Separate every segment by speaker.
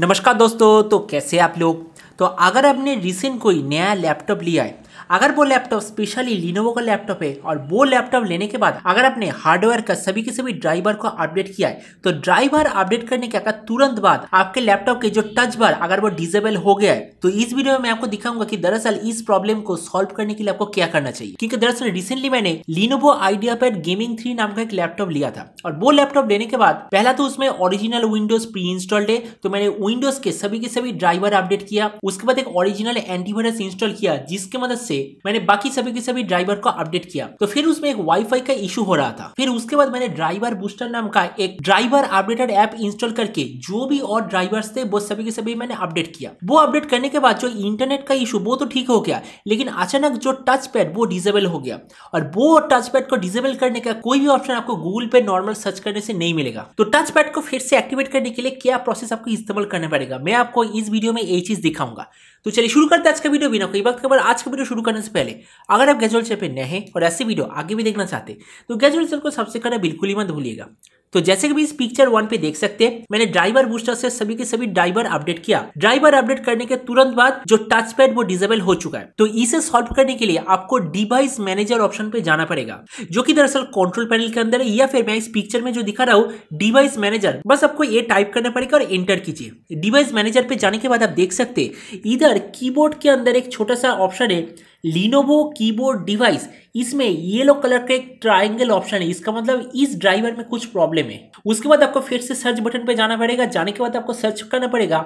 Speaker 1: नमस्कार दोस्तों तो कैसे आप लोग तो अगर आपने रिसेंट कोई नया लैपटॉप लिया है अगर वो लैपटॉप स्पेशली लिनोवो का लैपटॉप है और वो लैपटॉप लेने के बाद अगर आपने हार्डवेयर का सभी के सभी ड्राइवर को अपडेट किया है तो ड्राइवर अपडेट करने के अगर तुरंत बाद आपके लैपटॉप के जो टच बार अगर वो डिजेबल हो गया है तो इस वीडियो में आपको दिखाऊंगा कि दरअसल इस प्रॉब्लम को सॉल्व करने के लिए आपको क्या करना चाहिए क्योंकि दरअसल रिसेंटली मैंने Lenovo IdeaPad Gaming three नाम का एक लैपटॉप लिया था और वो लैपटॉप लेने के बाद पहला तो उसमें ओरिजिनल विंडोज प्री इंस्टॉल्ड है तो मैंने विंडोज के सभी के सभी ड्राइवर अपडेट किया उसके बाद एक ओरिजिनल एंटीवायरस इंस्टॉल किया जिसके मदद से मैंने बाकी सभी के सभी ड्राइवर को अपडेट किया तो फिर उसमें एक वाईफाई का इशू हो रहा था फिर उसके बाद मैंने ड्राइवर बूस्टर नाम का एक ड्राइवर अपडेटेड ऐप इंस्टॉल करके जो भी और ड्राइवर्स थे वो सभी के सभी मैंने अपडेट किया वो अपडेट करने के बाद जो इंटरनेट का इशू वो तो ठीक हो गया लेकिन अचानक जो टच पैड वो डिजेबल हो गया और वो टच पैड को डिजेबल करने का कोई भी ऑप्शन आपको गूगल पे नॉर्मल सर्च करने से नहीं मिलेगा तो टच पैड को फिर से एक्टिवेट करने के लिए क्या प्रोसेस आपको इस्तेमाल करना पड़ेगा मैं आपको इस वीडियो में यही चीज दिखाऊंगा तो चलिए शुरू करते हैं आज का वीडियो बिना कोई वक्त खबर आज का वीडियो शुरू करने से पहले अगर आप गैजुअल चैनल पर नए हैं और ऐसे वीडियो आगे भी देखना चाहते तो गैजुअल चैनल को सबसे करना बिल्कुल ही मत भूलिएगा तो जैसे कि इस पिक्चर वन पे देख सकते हैं मैंने ड्राइवर बूस्टर से सभी के सभी ड्राइवर अपडेट किया ड्राइवर अपडेट करने के तुरंत बाद जो टच पैड वो डिजेबल हो चुका है तो इसे सॉल्व करने के लिए आपको डिवाइस मैनेजर ऑप्शन पे जाना पड़ेगा जो कि दरअसल कंट्रोल पैनल के अंदर है या फिर मैं इस पिक्चर में जो दिखा रहा हूँ डिवाइस मैनेजर बस आपको ये टाइप करना पड़ेगा और एंटर कीजिए डिवाइस मैनेजर पे जाने के बाद आप देख सकते इधर कीबोर्ड के अंदर एक छोटा सा ऑप्शन है लिनोवो कीबोर्ड डिवाइस इसमें येलो कलर का एक ट्राइंगल ऑप्शन है इसका मतलब इस ड्राइवर में कुछ प्रॉब्लम है उसके बाद आपको फिर से सर्च बटन पे जाना पड़ेगा जाने के बाद आपको सर्च करना पड़ेगा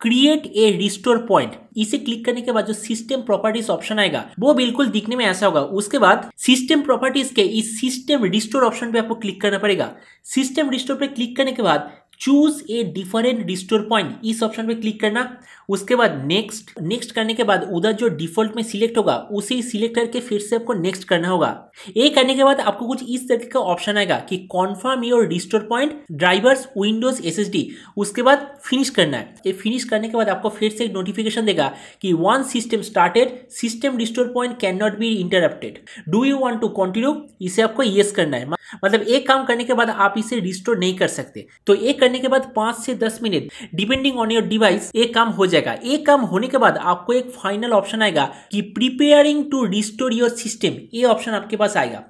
Speaker 1: क्रिएट ए रिस्टोर पॉइंट इसे क्लिक करने के बाद जो सिस्टम प्रॉपर्टीज ऑप्शन आएगा वो बिल्कुल दिखने में ऐसा होगा उसके बाद सिस्टम प्रॉपर्टीज के इस सिस्टम रिस्टोर ऑप्शन पे आपको क्लिक करना पड़ेगा सिस्टम रिस्टोर पे क्लिक करने के बाद choose a different restore point इस ऑप्शन पे क्लिक करना उसके बाद नेक्स्ट नेक्स्ट करने के बाद उधर जो डिफॉल्ट में सिलेक्ट होगा उसे सिलेक्ट करके फिर से आपको नेक्स्ट करना होगा ये करने के बाद आपको कुछ इस तरीके का ऑप्शन आएगा कि confirm your restore point drivers Windows एस उसके बाद फिनिश करना है ये फिनिश करने के बाद आपको फिर से एक नोटिफिकेशन देगा कि one system started system restore point can not be interrupted do you want to continue इसे आपको येस करना है मतलब एक काम करने के बाद आप इसे रिस्टोर नहीं कर सकते तो एक करने के बाद पांच से दस minute depending on your device ये काम हो जाएगा ये काम होने के बाद आपको एक फाइनल ऑप्शन आएगा कि preparing to restore your system ये ऑप्शन आपके पास आएगा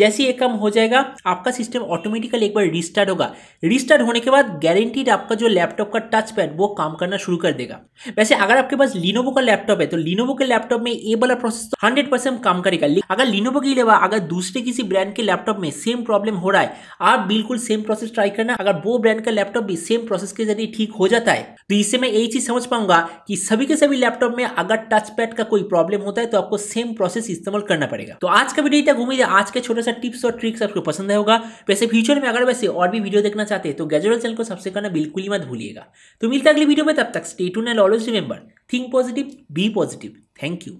Speaker 1: जैसे ये काम हो जाएगा आपका सिस्टम ऑटोमेटिकली एक बार रिस्टार्ट होगा रिस्टार्ट होने के बाद गारंटीड आपका जो लैपटॉप का टच पैड वो काम करना शुरू कर देगा वैसे अगर आपके पास लिनोवो का लैपटॉप है तो लिनोवो के लैपटॉप में ए वाला प्रोसेस हंड्रेड परसेंट काम करेगा अगर लिनोवो के अलावा अगर दूसरे किसी ब्रांड के लैपटॉप में सेम प्रॉब्लम हो रहा है आप बिल्कुल सेम प्रोसेस ट्राई करना अगर वो ब्रांड का लैपटॉप भी सेम प्रोसेस के जरिए ठीक हो जाता है तो इससे मैं यही चीज समझ पाऊंगा कि सभी के सभी लैपटॉप में अगर टच पैड का कोई प्रॉब्लम होता है तो आपको सेम प्रोसेस इस्तेमाल करना पड़ेगा तो आज का वीडियो इतना घूमिए आज का छोटे सा टिप्स और ट्रिक्स आपको पसंद होगा वैसे फ्यूचर में अगर वैसे और भी वीडियो देखना चाहते हैं तो गैजुअल चैनल को सबसे करना बिल्कुल ही मत भूलिएगा तो मिलता अगली वीडियो में तब तक stay and always remember think positive be positive thank you